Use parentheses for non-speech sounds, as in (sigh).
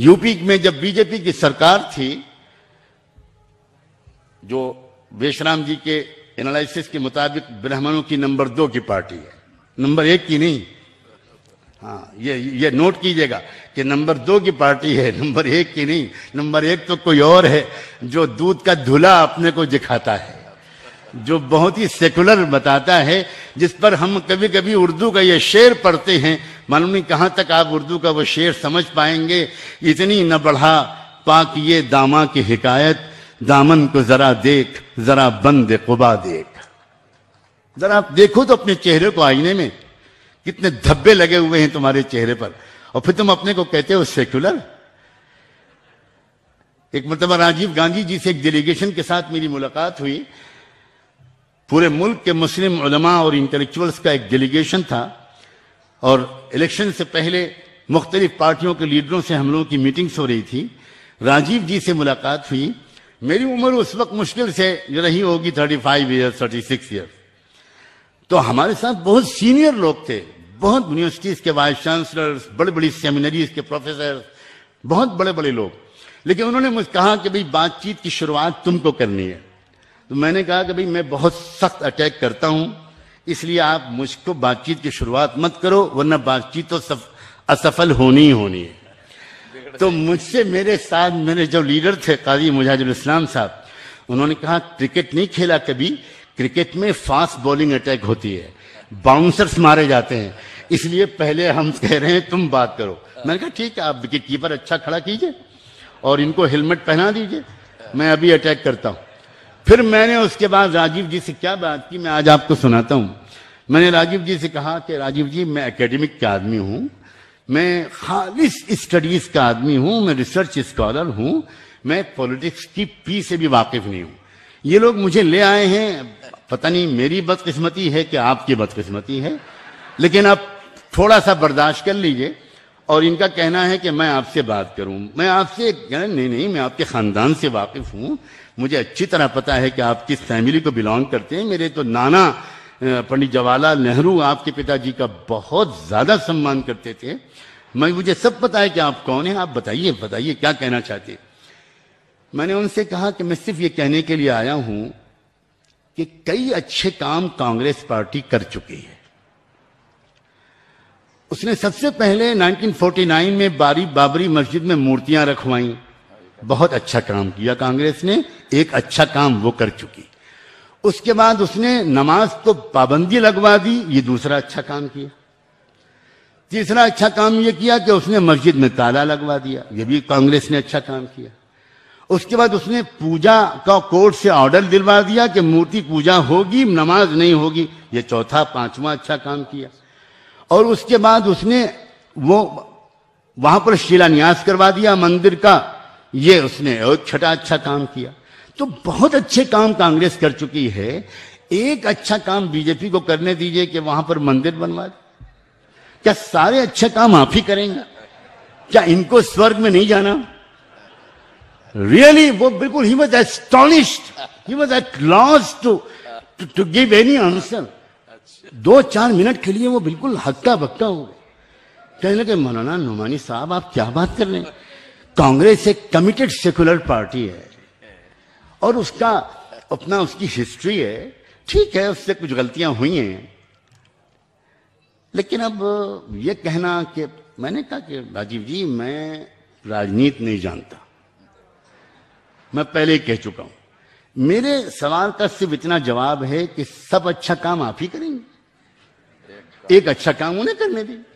UP में जब BJP की सरकार थी जो वेशराम जी के एनालिसिस के मुताबिक ब्राह्मणों की नंबर दो की पार्टी है नंबर एक की नहीं हाँ ये ये नोट कीजिएगा कि नंबर दो की पार्टी है नंबर एक की नहीं नंबर एक तो कोई और है जो दूध का धुला अपने को दिखाता है जो बहुत ही सेकुलर बताता है जिस पर हम कभी कभी उर्दू का ये शेर पढ़ते हैं मालूम नहीं कहाँ तक आप उर्दू का वो शेर समझ पाएंगे इतनी न बढ़ा पाक ये दामा की हिकायत दामन को जरा देख जरा बंद कुबा देख जरा आप देखो तो अपने चेहरे को आईने में कितने धब्बे लगे हुए हैं तुम्हारे चेहरे पर और फिर तुम अपने को कहते हो सेक्युलर एक मरतबा राजीव गांधी जी से एक डेलीगेशन के साथ मेरी मुलाकात हुई पूरे मुल्क के मुस्लिम उलमा और इंटेलेक्चुअल्स का एक डेलीगेशन था और इलेक्शन से पहले मुख्तलिफ पार्टियों के लीडरों से हम लोगों की मीटिंग्स हो रही थी राजीव जी से मुलाकात हुई मेरी उम्र उस वक्त मुश्किल से रही होगी thirty five years thirty six years तो हमारे साथ बहुत सीनियर लोग थे बहुत यूनिवर्सिटीज के वाइस चांसलर्स बड़े बड़ी सेमिनरीज के प्रोफेसर बहुत बड़े बड़े लोग लेकिन उन्होंने मुझे कहा कि भाई बातचीत की शुरुआत तुमको करनी है तो मैंने कहा कि भाई मैं बहुत सख्त अटैक करता हूँ इसलिए आप मुझको बातचीत की शुरुआत मत करो वरना बातचीत तो सफ, असफल होनी ही होनी है तो मुझसे मेरे साथ मेरे जो लीडर थे काजी मुजाजुल इस्लाम साहब उन्होंने कहा क्रिकेट नहीं खेला कभी क्रिकेट में फास्ट बॉलिंग अटैक होती है बाउंसर्स मारे जाते हैं इसलिए पहले हम (laughs) कह रहे हैं तुम बात करो मैंने कहा ठीक है आप विकेट कीपर अच्छा खड़ा कीजिए और इनको हेलमेट पहना दीजिए मैं अभी अटैक करता हूँ फिर मैंने उसके बाद राजीव जी से क्या बात की मैं आज आपको सुनाता हूँ मैंने राजीव जी से कहा कि राजीव जी मैं एकेडमिक का आदमी हूँ मैं खालिश स्टडीज का आदमी हूँ मैं रिसर्च स्कॉलर हूँ मैं पॉलिटिक्स की पी से भी वाकिफ नहीं हूँ ये लोग मुझे ले आए हैं पता नहीं मेरी बदकिस्मती है कि आपकी बदकिस्मती है लेकिन आप थोड़ा सा बर्दाश्त कर लीजिए और इनका कहना है कि मैं आपसे बात करूं मैं आपसे नहीं नहीं मैं आपके ख़ानदान से वाकिफ़ हूं मुझे अच्छी तरह पता है कि आप किस फैमिली को बिलोंग करते हैं मेरे तो नाना पंडित जवाहरलाल नेहरू आपके पिताजी का बहुत ज़्यादा सम्मान करते थे मैं मुझे सब पता है कि आप कौन हैं आप बताइए बताइए क्या कहना चाहते मैंने उनसे कहा कि मैं सिर्फ ये कहने के लिए आया हूं कि कई अच्छे काम कांग्रेस पार्टी कर चुकी है उसने सबसे पहले 1949 में बारी बाबरी मस्जिद में मूर्तियां रखवाई बहुत अच्छा काम किया कांग्रेस ने एक अच्छा काम वो कर चुकी उसके बाद उसने नमाज तो पाबंदी लगवा दी ये दूसरा अच्छा काम किया तीसरा अच्छा काम ये किया कि उसने मस्जिद में ताला लगवा दिया ये भी कांग्रेस ने अच्छा काम किया उसके बाद उसने पूजा का कोर्ट से ऑर्डर दिलवा दिया कि मूर्ति पूजा होगी नमाज नहीं होगी ये चौथा पांचवा अच्छा काम किया और उसके बाद उसने वो वहां पर शिलान्यास करवा दिया मंदिर का ये उसने और छठा अच्छा काम किया तो बहुत अच्छे काम कांग्रेस कर चुकी है एक अच्छा काम बीजेपी को करने दीजिए कि वहां पर मंदिर बनवा दे क्या सारे अच्छे काम आप ही करेंगे क्या इनको स्वर्ग में नहीं जाना रियली really, वो बिल्कुल ही was astonished he was at loss to to give any answer दो चार मिनट के लिए वो बिल्कुल हक्का बक्का हो गए कहने लगे मौलाना नुमानी साहब आप क्या बात कर रहे हैं कांग्रेस एक कमिटेड सेकुलर पार्टी है और उसका अपना उसकी हिस्ट्री है ठीक है उससे कुछ गलतियां हुई हैं लेकिन अब ये कहना कि मैंने कहा कि राजीव जी मैं राजनीत नहीं जानता मैं पहले ही कह चुका हूं मेरे सवाल का सिर्फ इतना जवाब है कि सब अच्छा काम आप ही करेंगे एक अच्छा काम उन्हें करने दें